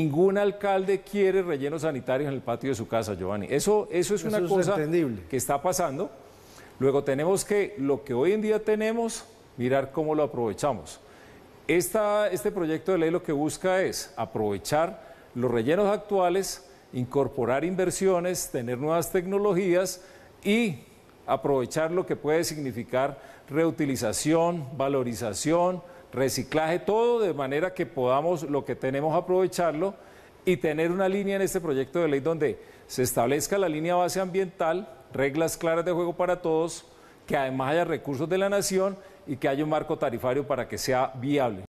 Ningún alcalde quiere rellenos sanitarios en el patio de su casa, Giovanni. Eso, eso es una cosa que está pasando. Luego tenemos que, lo que hoy en día tenemos, mirar cómo lo aprovechamos. este proyecto de ley lo que busca es aprovechar los rellenos actuales, incorporar inversiones, tener nuevas tecnologías y aprovechar lo que puede significar reutilización, valorización, reciclaje, todo de manera que podamos lo que tenemos aprovecharlo y tener una línea en este proyecto de ley donde se establezca la línea base ambiental, reglas claras de juego para todos, que además haya recursos de la nación y que haya un marco tarifario para que sea viable.